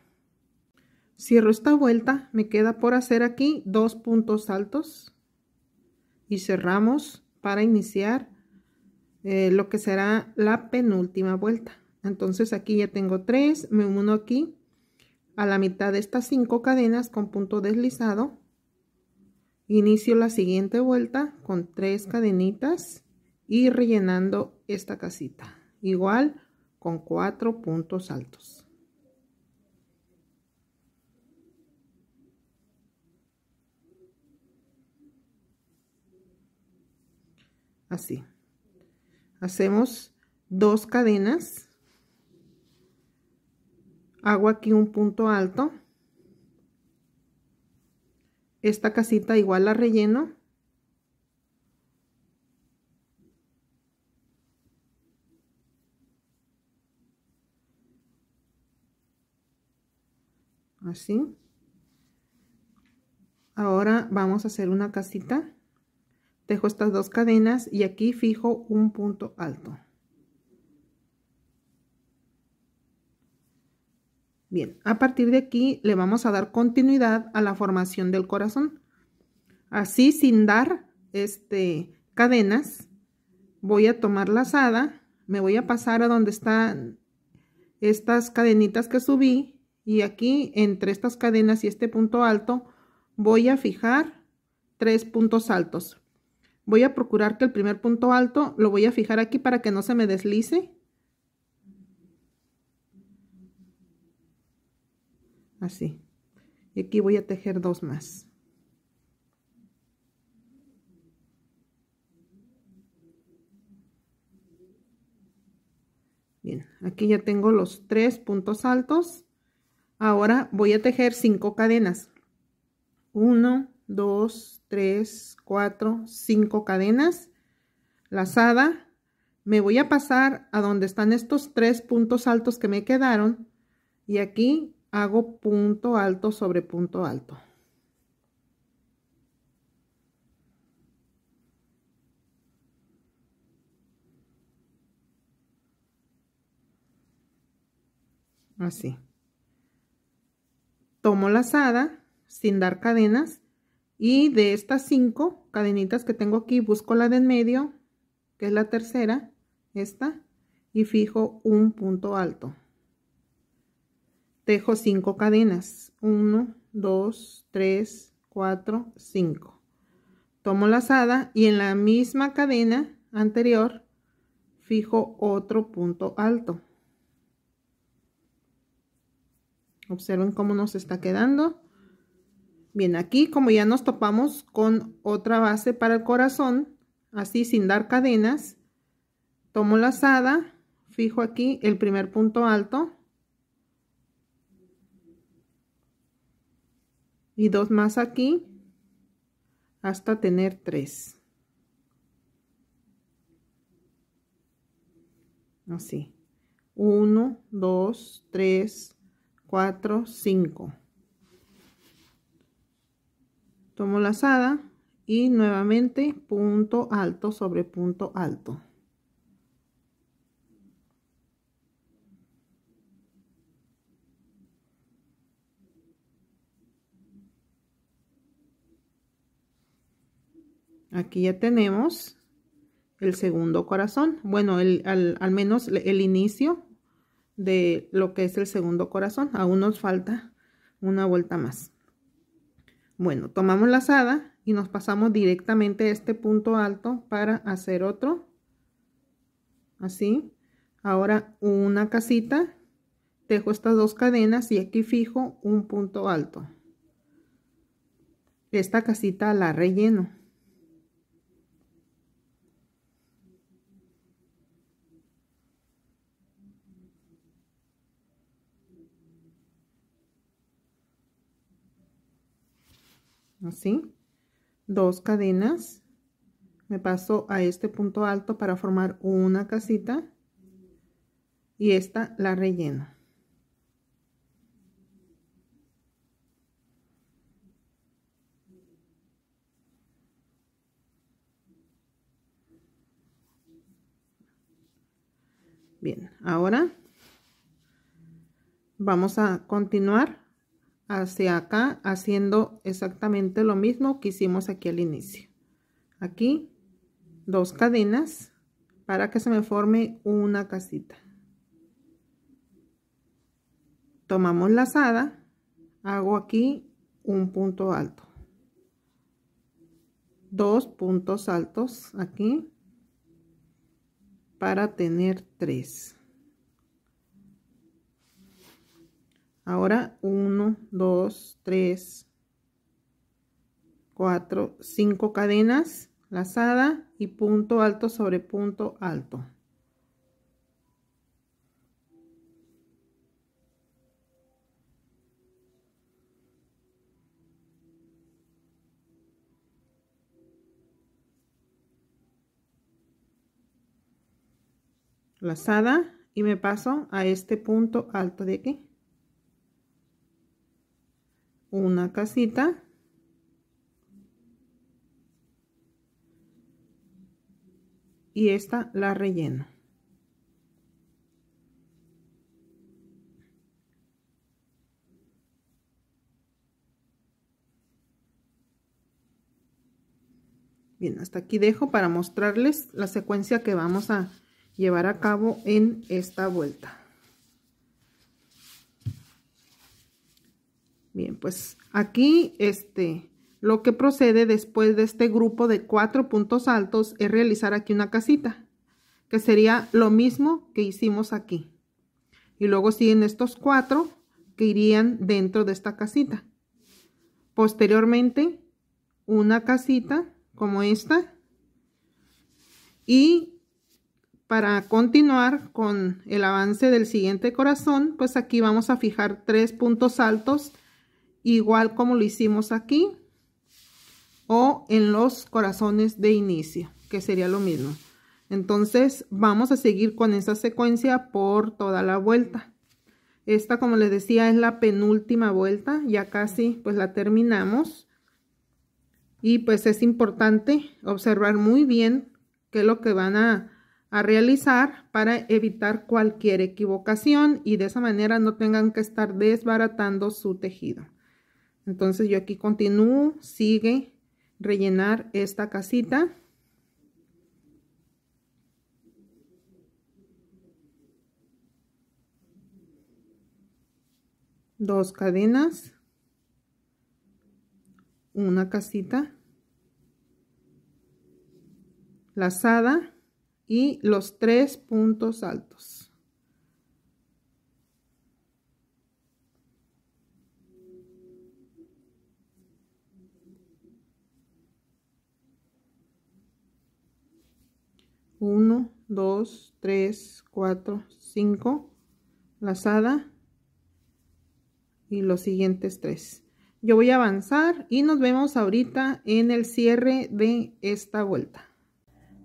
cierro esta vuelta me queda por hacer aquí dos puntos altos y cerramos para iniciar eh, lo que será la penúltima vuelta. Entonces aquí ya tengo tres me uno aquí a la mitad de estas cinco cadenas con punto deslizado. Inicio la siguiente vuelta con tres cadenitas y rellenando esta casita. Igual con cuatro puntos altos. Así hacemos dos cadenas hago aquí un punto alto esta casita igual la relleno así ahora vamos a hacer una casita dejo estas dos cadenas y aquí fijo un punto alto bien a partir de aquí le vamos a dar continuidad a la formación del corazón así sin dar este cadenas voy a tomar lazada me voy a pasar a donde están estas cadenitas que subí y aquí entre estas cadenas y este punto alto voy a fijar tres puntos altos Voy a procurar que el primer punto alto lo voy a fijar aquí para que no se me deslice. Así. Y aquí voy a tejer dos más. Bien, aquí ya tengo los tres puntos altos. Ahora voy a tejer cinco cadenas. Uno. 2, 3, 4, 5 cadenas, lazada, me voy a pasar a donde están estos tres puntos altos que me quedaron y aquí hago punto alto sobre punto alto. Así. Tomo lazada sin dar cadenas y de estas cinco cadenitas que tengo aquí, busco la de en medio, que es la tercera, esta, y fijo un punto alto. Tejo cinco cadenas, 1, 2, 3, 4, 5. Tomo la lazada y en la misma cadena anterior fijo otro punto alto. Observen cómo nos está quedando. Bien, aquí como ya nos topamos con otra base para el corazón, así sin dar cadenas, tomo la lazada, fijo aquí el primer punto alto y dos más aquí hasta tener tres. Así. uno, dos, tres, cuatro, cinco tomo lazada y nuevamente punto alto sobre punto alto aquí ya tenemos el segundo corazón bueno el, al, menos el inicio de lo que es el segundo corazón aún nos falta una vuelta más bueno, tomamos lazada y nos pasamos directamente a este punto alto para hacer otro. Así. Ahora una casita, dejo estas dos cadenas y aquí fijo un punto alto. Esta casita la relleno. así, dos cadenas, me paso a este punto alto para formar una casita y esta la relleno. Bien, ahora vamos a continuar hacia acá haciendo exactamente lo mismo que hicimos aquí al inicio aquí dos cadenas para que se me forme una casita tomamos lazada hago aquí un punto alto dos puntos altos aquí para tener tres Ahora 1, 2, 3, 4, 5 cadenas, lazada y punto alto sobre punto alto. lazada y me paso a este punto alto de aquí una casita y esta la relleno Bien, hasta aquí dejo para mostrarles la secuencia que vamos a llevar a cabo en esta vuelta. Bien, pues aquí este, lo que procede después de este grupo de cuatro puntos altos es realizar aquí una casita, que sería lo mismo que hicimos aquí. Y luego siguen estos cuatro que irían dentro de esta casita. Posteriormente, una casita como esta. Y para continuar con el avance del siguiente corazón, pues aquí vamos a fijar tres puntos altos igual como lo hicimos aquí o en los corazones de inicio que sería lo mismo entonces vamos a seguir con esa secuencia por toda la vuelta esta como les decía es la penúltima vuelta ya casi pues la terminamos y pues es importante observar muy bien qué es lo que van a, a realizar para evitar cualquier equivocación y de esa manera no tengan que estar desbaratando su tejido entonces yo aquí continúo sigue rellenar esta casita dos cadenas una casita lazada y los tres puntos altos 1, 2, 3, 4, 5, lazada y los siguientes 3. Yo voy a avanzar y nos vemos ahorita en el cierre de esta vuelta.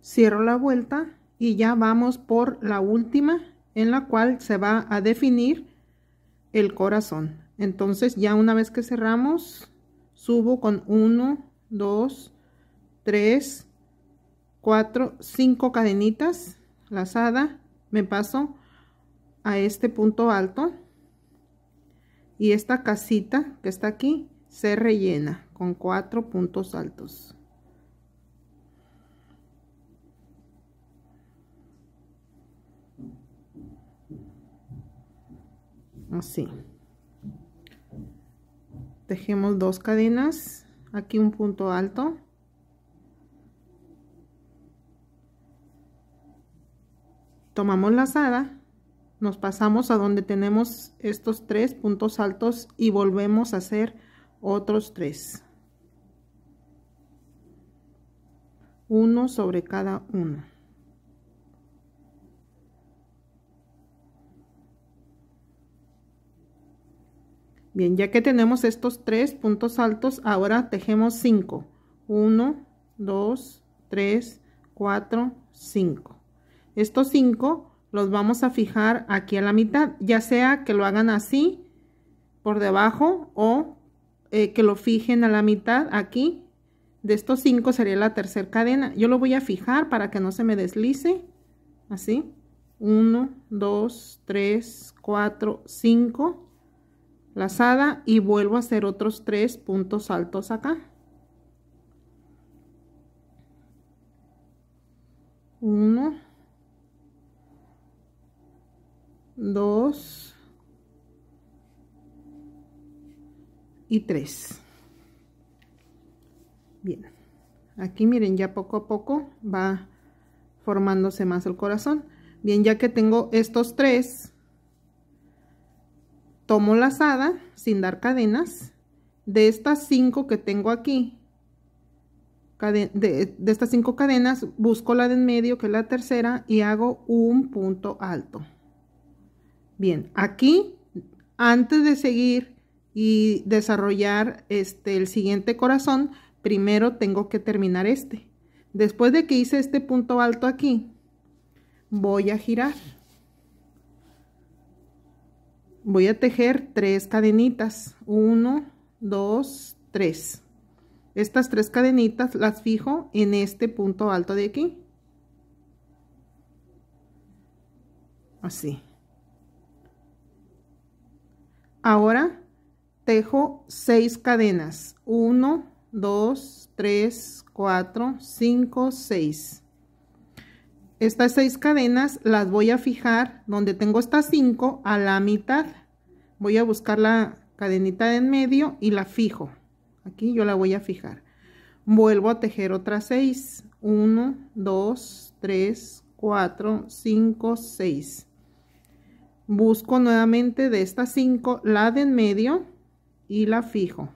Cierro la vuelta y ya vamos por la última en la cual se va a definir el corazón. Entonces ya una vez que cerramos, subo con 1, 2, 3, cuatro, 5 cadenitas lazada, me paso a este punto alto y esta casita que está aquí se rellena con cuatro puntos altos. Así. Tejemos dos cadenas, aquí un punto alto tomamos la lazada, nos pasamos a donde tenemos estos tres puntos altos y volvemos a hacer otros tres. Uno sobre cada uno. Bien, ya que tenemos estos tres puntos altos, ahora tejemos cinco uno dos tres cuatro cinco estos cinco los vamos a fijar aquí a la mitad, ya sea que lo hagan así por debajo o eh, que lo fijen a la mitad aquí. De estos cinco sería la tercera cadena. Yo lo voy a fijar para que no se me deslice. Así. 1, 2, 3, 4, 5 lazada y vuelvo a hacer otros tres puntos altos acá. 1, 2 y 3 bien aquí miren ya poco a poco va formándose más el corazón bien ya que tengo estos tres tomo lazada sin dar cadenas de estas cinco que tengo aquí de, de estas cinco cadenas busco la de en medio que es la tercera y hago un punto alto Bien, aquí, antes de seguir y desarrollar este, el siguiente corazón, primero tengo que terminar este. Después de que hice este punto alto aquí, voy a girar. Voy a tejer tres cadenitas. Uno, dos, tres. Estas tres cadenitas las fijo en este punto alto de aquí. Así. Ahora tejo 6 cadenas. 1, 2, 3, 4, 5, 6. Estas 6 cadenas las voy a fijar donde tengo estas 5 a la mitad. Voy a buscar la cadenita de en medio y la fijo. Aquí yo la voy a fijar. Vuelvo a tejer otras 6. 1, 2, 3, 4, 5, 6 busco nuevamente de estas 5 la de en medio y la fijo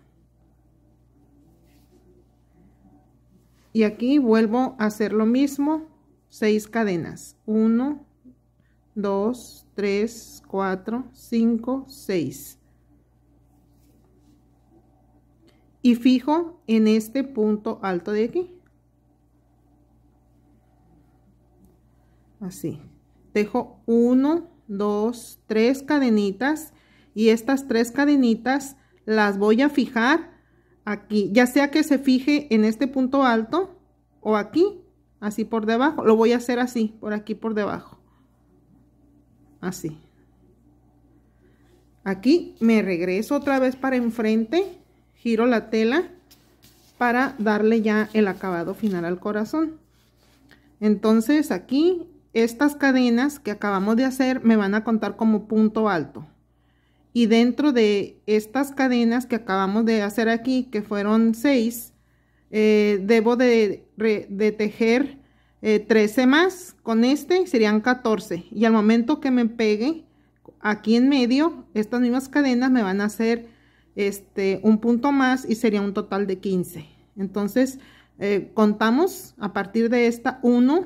y aquí vuelvo a hacer lo mismo 6 cadenas 1 2 3 4 5 6 y fijo en este punto alto de aquí así dejo 1 dos, tres cadenitas y estas tres cadenitas las voy a fijar aquí, ya sea que se fije en este punto alto o aquí, así por debajo, lo voy a hacer así, por aquí por debajo, así. Aquí me regreso otra vez para enfrente, giro la tela para darle ya el acabado final al corazón. Entonces aquí estas cadenas que acabamos de hacer me van a contar como punto alto. Y dentro de estas cadenas que acabamos de hacer aquí, que fueron 6, eh, debo de, tejer 13 eh, más. Con este serían 14. Y al momento que me pegue aquí en medio, estas mismas cadenas me van a hacer este, un punto más y sería un total de 15. Entonces, eh, contamos a partir de esta 1,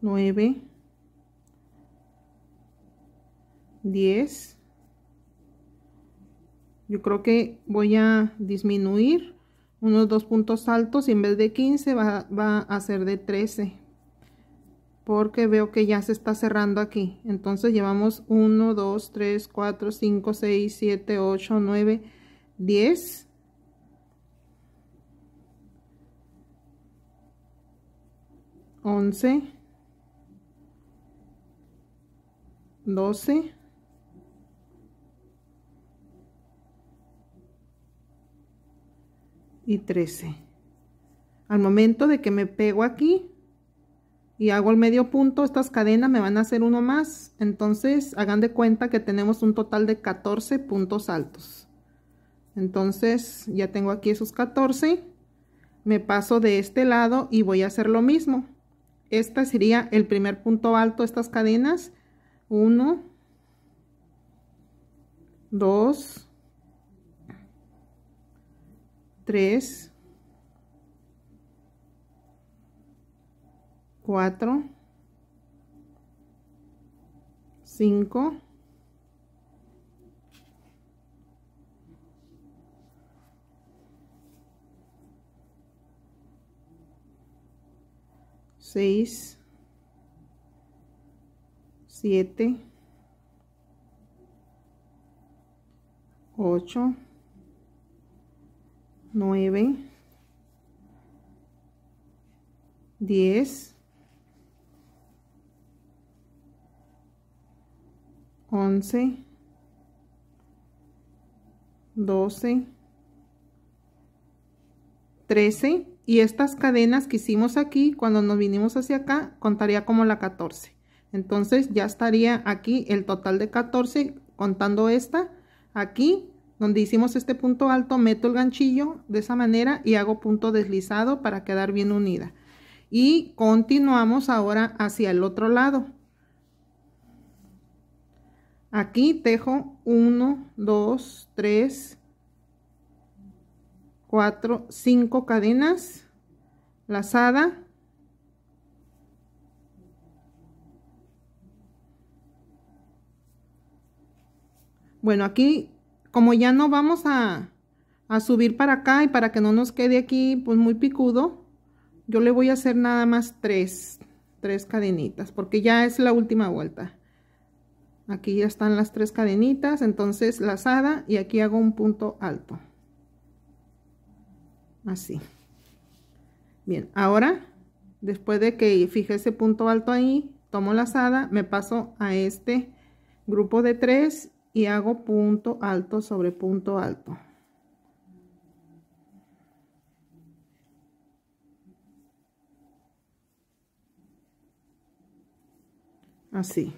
9, 10. Yo creo que voy a disminuir unos dos puntos altos y en vez de 15 va, va, a ser de 13 porque veo que ya se está cerrando aquí entonces llevamos 1 2 3 4 5 6 7 8 9 10 11 12 y 13 al momento de que me pego aquí y hago el medio punto estas cadenas me van a hacer uno más entonces hagan de cuenta que tenemos un total de 14 puntos altos entonces ya tengo aquí esos 14 me paso de este lado y voy a hacer lo mismo este sería el primer punto alto estas cadenas 1, 2, 3, 4, 5, 6, 7, 8, 9, 10, 11, 12, 13 y estas cadenas que hicimos aquí cuando nos vinimos hacia acá contaría como la 14. Entonces ya estaría aquí el total de 14 contando esta. Aquí donde hicimos este punto alto meto el ganchillo de esa manera y hago punto deslizado para quedar bien unida. Y continuamos ahora hacia el otro lado. Aquí tejo 1, 2, 3, 4, 5 cadenas lazada Bueno, aquí como ya no vamos a, subir para acá y para que no nos quede aquí pues muy picudo, yo le voy a hacer nada más tres, tres cadenitas, porque ya es la última vuelta. Aquí ya están las tres cadenitas, entonces lazada y aquí hago un punto alto. Así. Bien, ahora, después de que fije ese punto alto ahí, tomo lazada, me paso a este grupo de tres y hago punto alto sobre punto alto así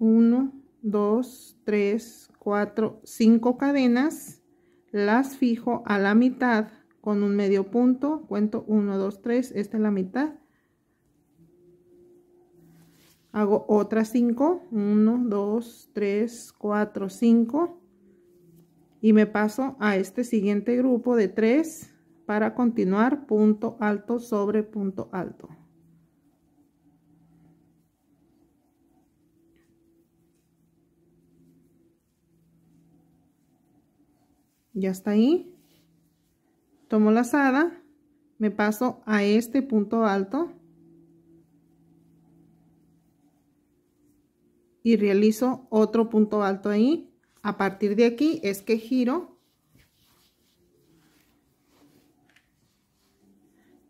1 2 3 4 5 cadenas las fijo a la mitad con un medio punto cuento 1 2 3 esta es la mitad hago otras 5 1 2 3 4 5 y me paso a este siguiente grupo de 3 para continuar punto alto sobre punto alto ya está ahí tomo la lazada me paso a este punto alto y realizo otro punto alto ahí. A partir de aquí es que giro,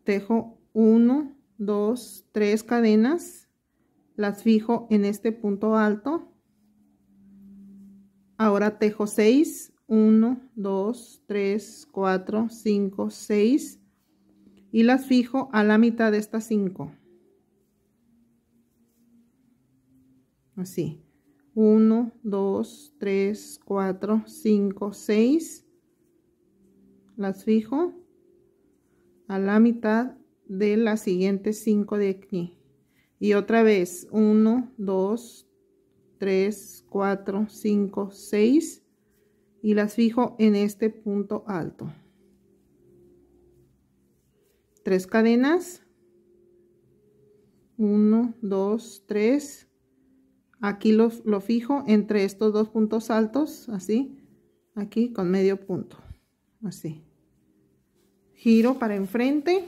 tejo 1, 2, 3 cadenas, las fijo en este punto alto. Ahora tejo 6, 1, 2, 3, 4, 5, 6 y las fijo a la mitad de estas 5. Así. 1, 2, 3, 4, 5, 6. Las fijo a la mitad de las siguiente 5 de aquí. Y otra vez, 1, 2, 3, 4, 5, 6. Y las fijo en este punto alto. tres cadenas. 1, 2, 3 aquí lo, fijo entre estos dos puntos altos así aquí con medio punto así giro para enfrente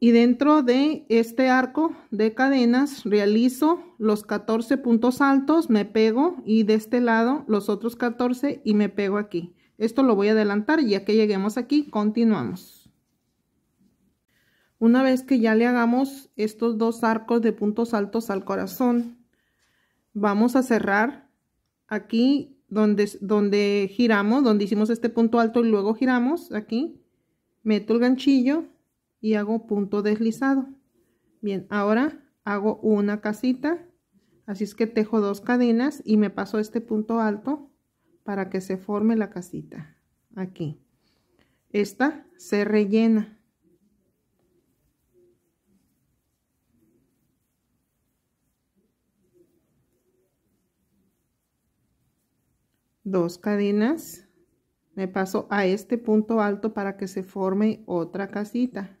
y dentro de este arco de cadenas realizo los 14 puntos altos me pego y de este lado los otros 14 y me pego aquí esto lo voy a adelantar ya que lleguemos aquí continuamos una vez que ya le hagamos estos dos arcos de puntos altos al corazón, vamos a cerrar aquí donde, donde giramos, donde hicimos este punto alto y luego giramos aquí. Meto el ganchillo y hago punto deslizado. Bien, ahora hago una casita. Así es que tejo dos cadenas y me paso este punto alto para que se forme la casita. Aquí. Esta se rellena. dos cadenas me paso a este punto alto para que se forme otra casita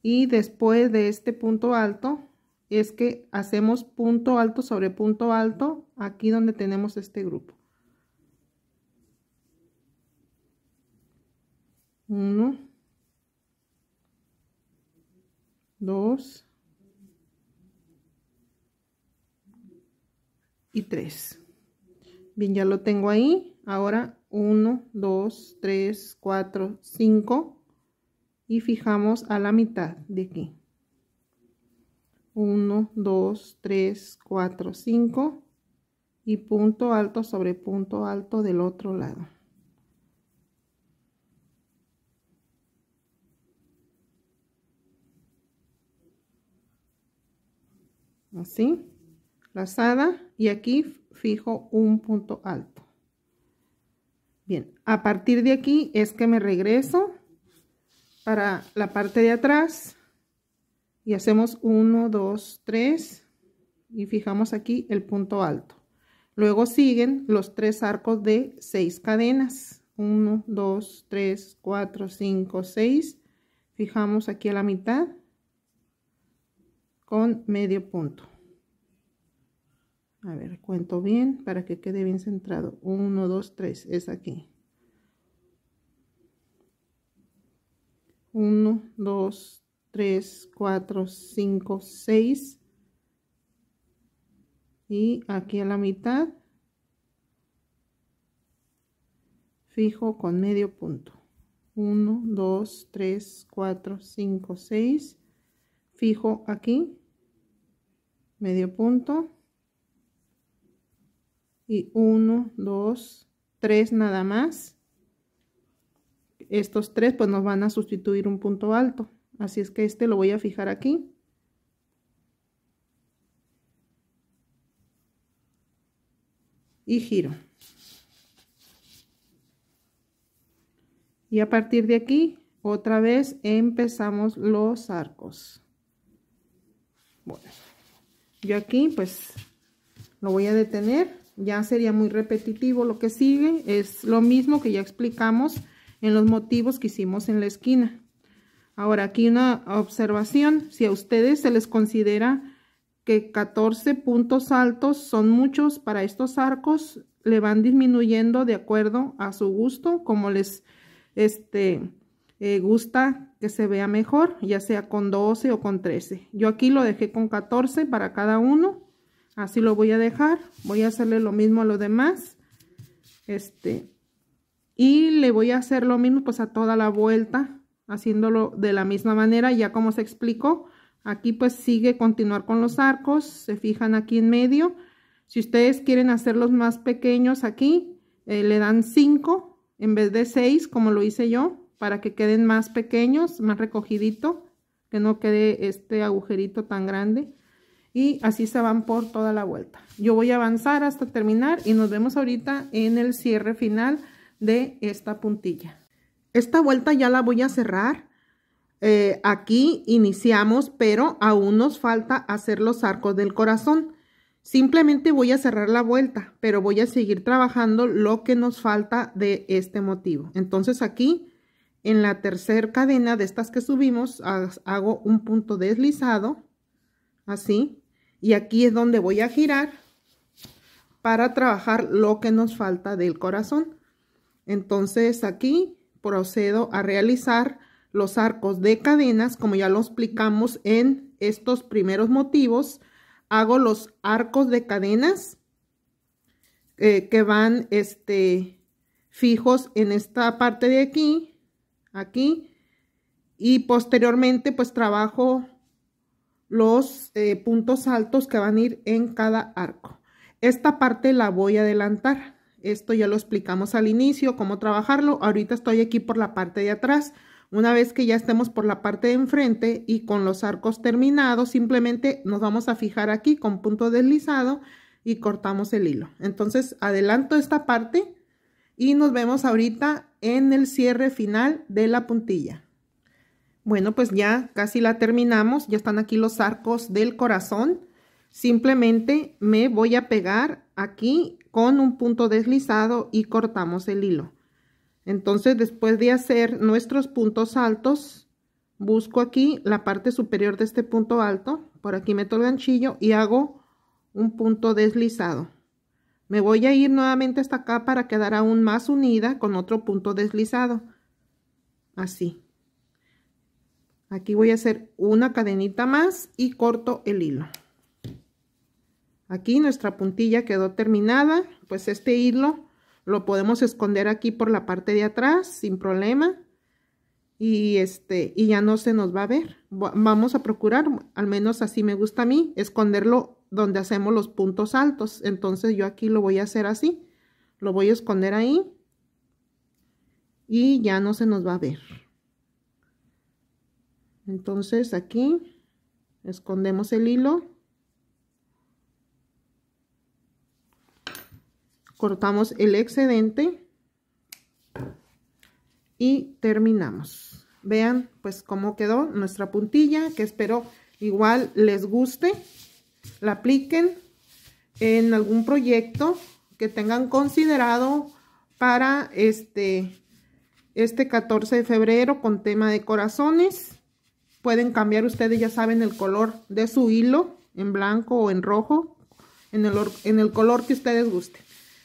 y después de este punto alto es que hacemos punto alto sobre punto alto aquí donde tenemos este grupo uno dos y 3. Bien, ya lo tengo ahí. Ahora 1, 2, 3, 4, 5 y fijamos a la mitad de aquí. 1, 2, 3, 4, 5 y punto alto sobre punto alto del otro lado. Así lazada y aquí fijo un punto alto bien a partir de aquí es que me regreso para la parte de atrás y hacemos 1 2 3 y fijamos aquí el punto alto luego siguen los tres arcos de 6 cadenas 1 2 3 4 5 6 fijamos aquí a la mitad con medio punto a ver, cuento bien para que quede bien centrado. 1, 2, 3, es aquí. 1, 2, 3, 4, 5, 6. Y aquí a la mitad fijo con medio punto. 1, 2, 3, 4, 5, 6. Fijo aquí, medio punto y 1, 2, 3 nada más. Estos tres pues nos van a sustituir un punto alto. Así es que este lo voy a fijar aquí. Y giro. Y a partir de aquí, otra vez empezamos los arcos. Bueno, yo aquí pues lo voy a detener ya sería muy repetitivo. Lo que sigue es lo mismo que ya explicamos en los motivos que hicimos en la esquina. Ahora aquí una observación, si a ustedes se les considera que 14 puntos altos son muchos para estos arcos, le van disminuyendo de acuerdo a su gusto, como les este, eh, gusta que se vea mejor, ya sea con 12 o con 13. Yo aquí lo dejé con 14 para cada uno así lo voy a dejar voy a hacerle lo mismo a lo demás este y le voy a hacer lo mismo pues a toda la vuelta haciéndolo de la misma manera ya como se explicó aquí pues sigue continuar con los arcos se fijan aquí en medio si ustedes quieren hacerlos más pequeños aquí eh, le dan 5 en vez de 6 como lo hice yo para que queden más pequeños más recogidito que no quede este agujerito tan grande y así se van por toda la vuelta. Yo voy a avanzar hasta terminar y nos vemos ahorita en el cierre final de esta puntilla. Esta vuelta ya la voy a cerrar. Eh, aquí iniciamos, pero aún nos falta hacer los arcos del corazón. Simplemente voy a cerrar la vuelta, pero voy a seguir trabajando lo que nos falta de este motivo. Entonces aquí, en la tercera cadena de estas que subimos, hago un punto deslizado, así, y aquí es donde voy a girar para trabajar lo que nos falta del corazón. Entonces aquí procedo a realizar los arcos de cadenas, como ya lo explicamos en estos primeros motivos. Hago los arcos de cadenas eh, que van este, fijos en esta parte de aquí, aquí. Y posteriormente pues trabajo los eh, puntos altos que van a ir en cada arco. Esta parte la voy a adelantar. Esto ya lo explicamos al inicio, cómo trabajarlo. Ahorita estoy aquí por la parte de atrás. Una vez que ya estemos por la parte de enfrente y con los arcos terminados, simplemente nos vamos a fijar aquí con punto deslizado y cortamos el hilo. Entonces adelanto esta parte y nos vemos ahorita en el cierre final de la puntilla. Bueno, pues ya casi la terminamos. Ya están aquí los arcos del corazón. Simplemente me voy a pegar aquí con un punto deslizado y cortamos el hilo. Entonces, después de hacer nuestros puntos altos, busco aquí la parte superior de este punto alto. Por aquí meto el ganchillo y hago un punto deslizado. Me voy a ir nuevamente hasta acá para quedar aún más unida con otro punto deslizado. Así aquí voy a hacer una cadenita más y corto el hilo aquí nuestra puntilla quedó terminada pues este hilo lo podemos esconder aquí por la parte de atrás sin problema y este y ya no se nos va a ver vamos a procurar al menos así me gusta a mí esconderlo donde hacemos los puntos altos entonces yo aquí lo voy a hacer así lo voy a esconder ahí y ya no se nos va a ver entonces aquí escondemos el hilo cortamos el excedente y terminamos vean pues cómo quedó nuestra puntilla que espero igual les guste la apliquen en algún proyecto que tengan considerado para este este 14 de febrero con tema de corazones Pueden cambiar ustedes, ya saben, el color de su hilo en blanco o en rojo, en el, en el color que ustedes gusten.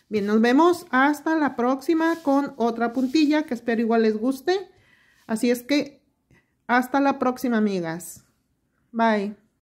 Bien, nos vemos hasta la próxima con otra puntilla que espero igual les guste. Así es que hasta la próxima, amigas. Bye.